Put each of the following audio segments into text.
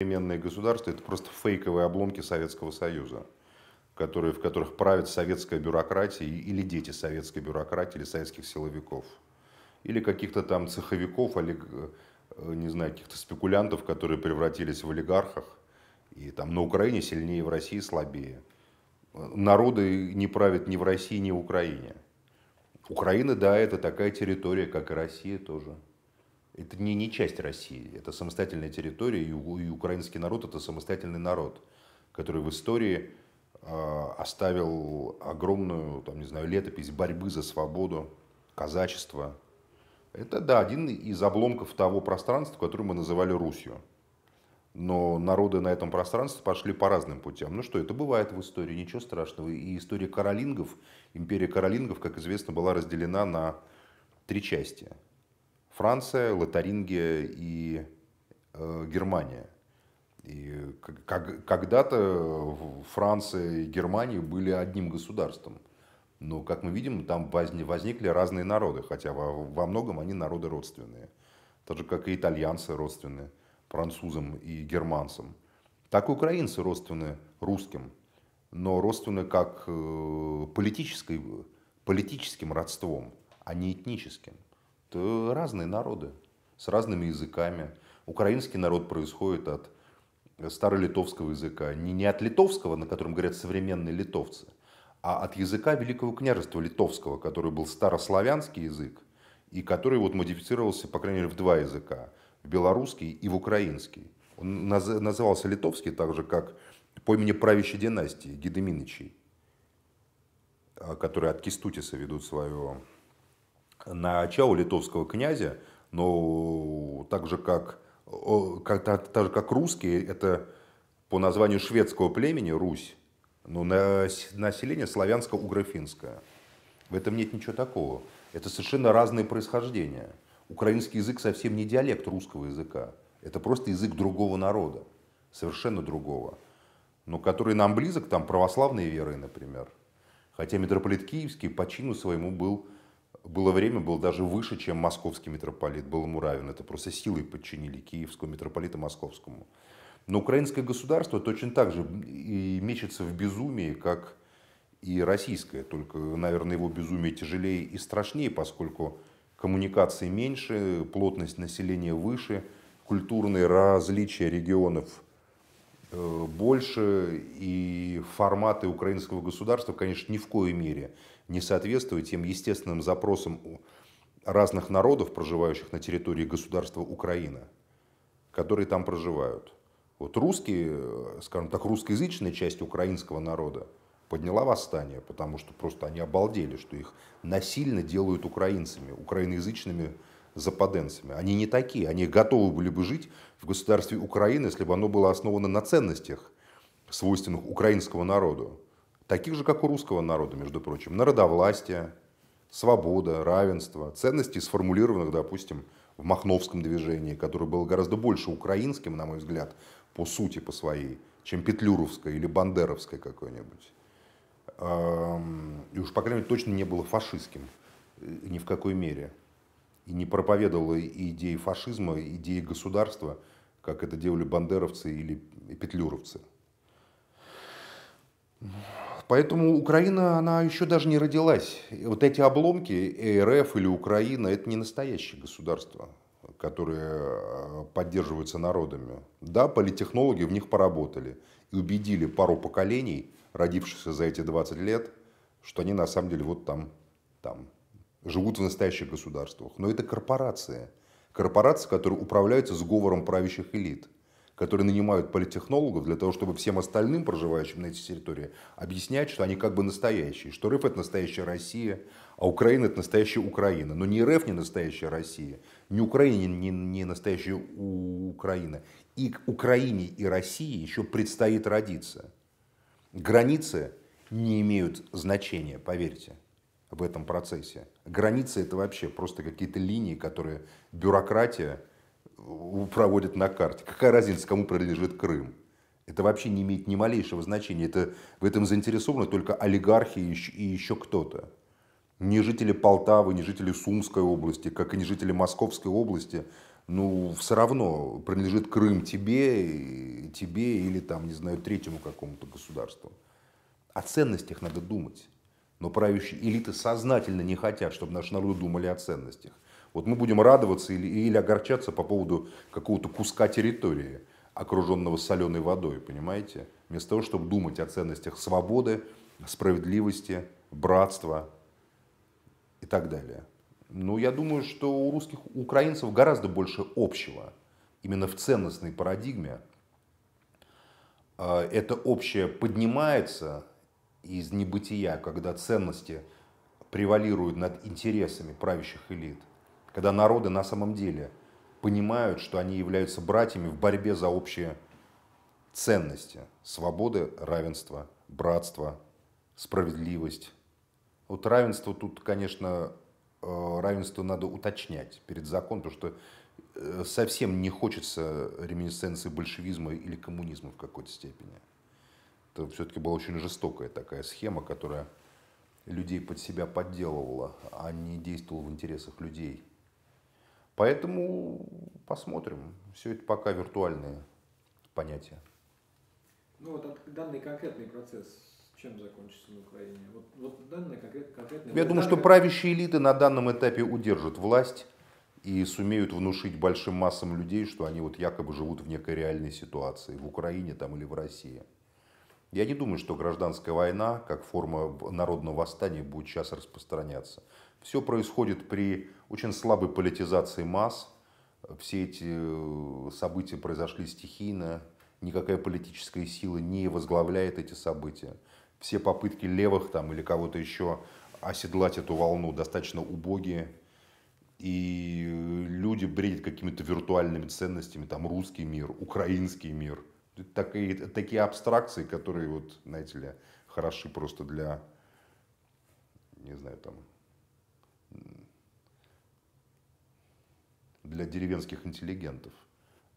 современные государства – это просто фейковые обломки Советского Союза, которые, в которых правит советская бюрократия или дети советской бюрократии, или советских силовиков, или каких-то там цеховиков, или э, не знаю, каких-то спекулянтов, которые превратились в олигархах, и там на Украине сильнее, в России слабее. Народы не правят ни в России, ни в Украине. Украина, да, это такая территория, как и Россия тоже – это не, не часть России, это самостоятельная территория, и, и украинский народ это самостоятельный народ, который в истории э, оставил огромную, там, не знаю, летопись борьбы за свободу, казачество. Это, да, один из обломков того пространства, которое мы называли Русью. Но народы на этом пространстве пошли по разным путям. Ну что, это бывает в истории, ничего страшного. И история каролингов, империя каролингов, как известно, была разделена на три части – Франция, Лотарингия и э, Германия. И как, когда-то Франция и Германия были одним государством. Но, как мы видим, там возникли разные народы, хотя во, во многом они народы родственные. Так же, как и итальянцы родственны французам и германцам. Так и украинцы родственны русским, но родственны как э, политической, политическим родством, а не этническим. Это разные народы с разными языками. Украинский народ происходит от старолитовского языка. Не, не от литовского, на котором говорят современные литовцы, а от языка Великого княжества литовского, который был старославянский язык, и который вот модифицировался, по крайней мере, в два языка, в белорусский и в украинский. Он наз, назывался литовский так же, как по имени правящей династии Гедеминичей, а, которые от Кистутиса ведут свое на начало литовского князя, но так же как, как, так, так же как русские, это по названию шведского племени Русь, но на, население славянско-угрофинское. В этом нет ничего такого. Это совершенно разные происхождения. Украинский язык совсем не диалект русского языка. Это просто язык другого народа, совершенно другого. Но который нам близок, там православные веры, например. Хотя митрополит Киевский по чину своему был было время, был даже выше, чем московский митрополит, был ему равен. Это просто силой подчинили киевского митрополита московскому. Но украинское государство точно так же и мечется в безумии, как и российское. Только, наверное, его безумие тяжелее и страшнее, поскольку коммуникации меньше, плотность населения выше, культурные различия регионов – Э, больше, и форматы украинского государства, конечно, ни в коей мере не соответствуют тем естественным запросам разных народов, проживающих на территории государства Украина, которые там проживают. Вот русские, э, скажем так, русскоязычная часть украинского народа подняла восстание, потому что просто они обалдели, что их насильно делают украинцами, украиноязычными западенцами. Они не такие, они готовы были бы жить в государстве Украины, если бы оно было основано на ценностях, свойственных украинского народу. Таких же, как у русского народа, между прочим. Народовластие, свобода, равенство, ценности, сформулированных, допустим, в Махновском движении, которое было гораздо больше украинским, на мой взгляд, по сути, по своей, чем петлюровское или бандеровское какое-нибудь. Эм, и уж, по крайней мере, точно не было фашистским э, ни в какой мере и не проповедовала идеи фашизма, идеи государства, как это делали бандеровцы или петлюровцы. Поэтому Украина, она еще даже не родилась. Вот эти обломки, РФ или Украина, это не настоящее государство, которое э, поддерживается народами. Да, политтехнологи в них поработали и убедили пару поколений, родившихся за эти 20 лет, что они на самом деле вот там, там, живут в настоящих государствах, но это корпорации. Корпорации, которые управляются сговором правящих элит, которые нанимают политтехнологов для того, чтобы всем остальным, проживающим на этой территории, объяснять, что они как бы настоящие, что РФ – это настоящая Россия, а Украина – это настоящая Украина. Но ни РФ не настоящая Россия, ни Украина не, не настоящая Украина. И к Украине и России еще предстоит родиться. Границы не имеют значения, поверьте в этом процессе. Границы это вообще просто какие-то линии, которые бюрократия э, проводит на карте. Какая разница, кому принадлежит Крым? Это вообще не имеет ни малейшего значения. Это, в этом заинтересованы только олигархи и еще, и еще кто-то. Не жители Полтавы, не жители Сумской области, как и не жители Московской области, ну, все равно принадлежит Крым тебе, тебе или там, не знаю, третьему какому-то государству. О ценностях надо думать. Но правящие элиты сознательно не хотят, чтобы наши народы думали о ценностях. Вот мы будем радоваться или, или огорчаться по поводу какого-то куска территории, окруженного соленой водой, понимаете? Вместо того, чтобы думать о ценностях свободы, справедливости, братства и так далее. Но ну, я думаю, что у русских у украинцев гораздо больше общего. Именно в ценностной парадигме а, это общее поднимается, из небытия, когда ценности превалируют над интересами правящих элит, когда народы на самом деле понимают, что они являются братьями в борьбе за общие ценности – свободы, равенство, братство, справедливость. Вот равенство тут, конечно, э, равенство надо уточнять перед законом, потому что э, совсем не хочется реминесценции большевизма или коммунизма в какой-то степени. Это все-таки была очень жестокая такая схема, которая людей под себя подделывала, а не действовала в интересах людей. Поэтому посмотрим. Все это пока виртуальные понятия. Ну вот данный конкретный процесс чем закончится на Украине? Вот, вот данная конкрет, конкретная... Я думаю, что правящие элиты на данном этапе удержат власть и сумеют внушить большим массам людей, что они вот якобы живут в некой реальной ситуации в Украине там или в России. Я не думаю, что гражданская война, как форма народного восстания, будет сейчас распространяться. Все происходит при очень слабой политизации масс. Все эти э, события произошли стихийно. Никакая политическая сила не возглавляет эти события. Все попытки левых там, или кого-то еще оседлать эту волну достаточно убогие. И э, люди бредят какими-то виртуальными ценностями, там русский мир, украинский мир – такие, такие абстракции, которые, вот, знаете ли, хороши просто для, не знаю, там, для деревенских интеллигентов.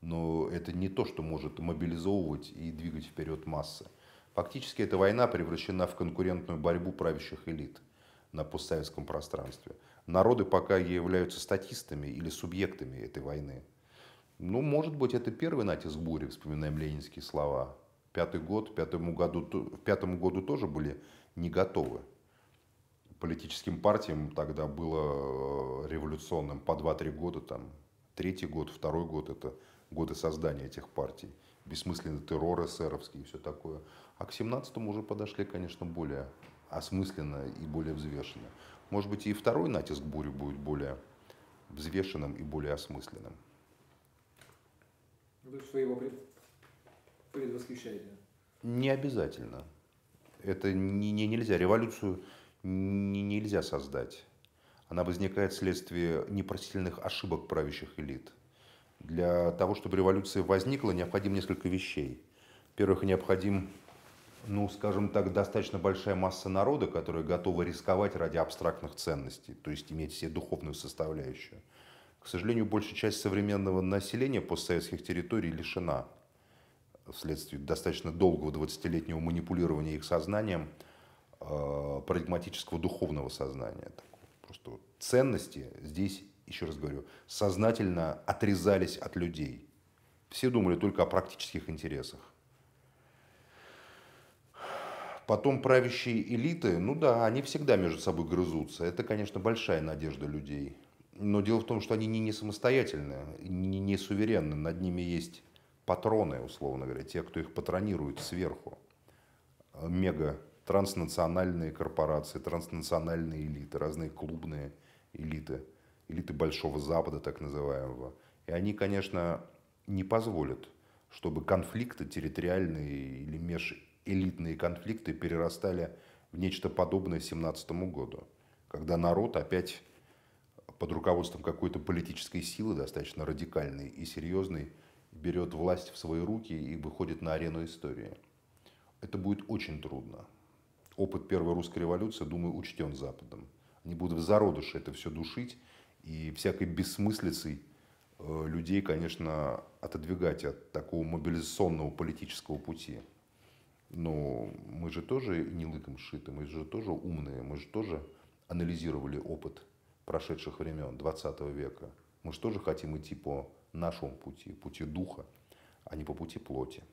Но это не то, что может мобилизовывать и двигать вперед массы. Фактически эта война превращена в конкурентную борьбу правящих элит на постсоветском пространстве. Народы пока являются статистами или субъектами этой войны. Ну, может быть, это первый натиск бури, вспоминаем ленинские слова. Пятый год, пятому году, в пятом году тоже были не готовы. Политическим партиям тогда было э, революционным по 2-3 года, там, третий год, второй год – это годы создания этих партий. Бессмысленный террор эсеровский и все такое. А к 17-му уже подошли, конечно, более осмысленно и более взвешенно. Может быть, и второй натиск бури будет более взвешенным и более осмысленным. Ну, вы что его пред... предвосхищаете? Не обязательно. Это не, не нельзя. Революцию не, нельзя создать. Она возникает вследствие непростительных ошибок правящих элит. Для того, чтобы революция возникла, необходимо несколько вещей. Во-первых, необходим, ну, скажем так, достаточно большая масса народа, которая готова рисковать ради абстрактных ценностей, то есть иметь все духовную составляющую. К сожалению, большая часть современного населения постсоветских территорий лишена вследствие достаточно долгого 20-летнего манипулирования их сознанием э, парадигматического духовного сознания. Так, просто ценности здесь, еще раз говорю, сознательно отрезались от людей. Все думали только о практических интересах. Потом правящие элиты, ну да, они всегда между собой грызутся. Это, конечно, большая надежда людей – но дело в том, что они не, не самостоятельны, не, не суверенны. Над ними есть патроны, условно говоря, те, кто их патронирует сверху. Мега транснациональные корпорации, транснациональные элиты, разные клубные элиты, элиты Большого Запада, так называемого. И они, конечно, не позволят, чтобы конфликты территориальные или межэлитные конфликты перерастали в нечто подобное 17 году, когда народ опять под руководством какой-то политической силы, достаточно радикальной и серьезной, берет власть в свои руки и выходит на арену истории. Это будет очень трудно. Опыт первой русской революции, думаю, учтен Западом. Они будут в зародыше это все душить и всякой бессмыслицей э, людей, конечно, отодвигать от такого мобилизационного политического пути. Но мы же тоже не лыком шиты, мы же тоже умные, мы же тоже анализировали опыт прошедших времен 20 века. Мы же тоже хотим идти по нашему пути, пути духа, а не по пути плоти.